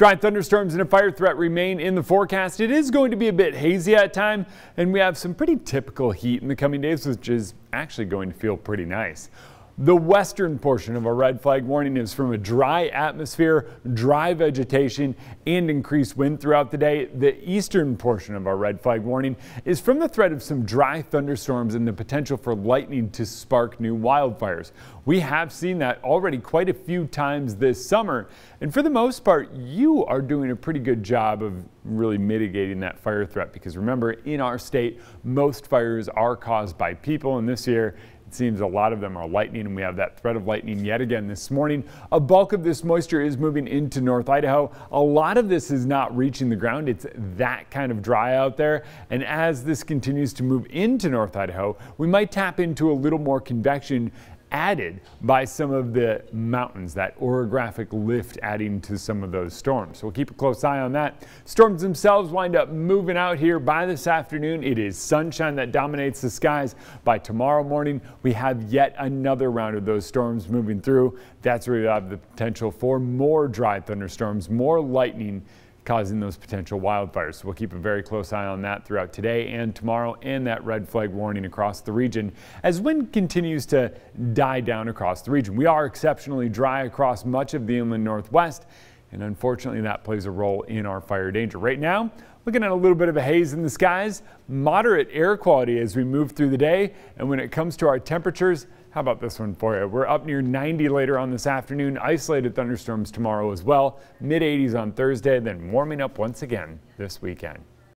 Dry thunderstorms and a fire threat remain in the forecast. It is going to be a bit hazy at time, and we have some pretty typical heat in the coming days, which is actually going to feel pretty nice. The western portion of our red flag warning is from a dry atmosphere, dry vegetation, and increased wind throughout the day. The eastern portion of our red flag warning is from the threat of some dry thunderstorms and the potential for lightning to spark new wildfires. We have seen that already quite a few times this summer, and for the most part, you are doing a pretty good job of really mitigating that fire threat because remember, in our state, most fires are caused by people, and this year it seems a lot of them are lightning, and we have that threat of lightning yet again this morning. A bulk of this moisture is moving into North Idaho. A lot of this is not reaching the ground. It's that kind of dry out there. And as this continues to move into North Idaho, we might tap into a little more convection added by some of the mountains, that orographic lift adding to some of those storms. So we'll keep a close eye on that. Storms themselves wind up moving out here by this afternoon. It is sunshine that dominates the skies. By tomorrow morning, we have yet another round of those storms moving through. That's where we have the potential for more dry thunderstorms, more lightning, causing those potential wildfires. So we'll keep a very close eye on that throughout today and tomorrow and that red flag warning across the region as wind continues to die down across the region. We are exceptionally dry across much of the inland northwest. And unfortunately, that plays a role in our fire danger. Right now, looking at a little bit of a haze in the skies, moderate air quality as we move through the day. And when it comes to our temperatures, how about this one for you? We're up near 90 later on this afternoon, isolated thunderstorms tomorrow as well, mid 80s on Thursday, then warming up once again this weekend.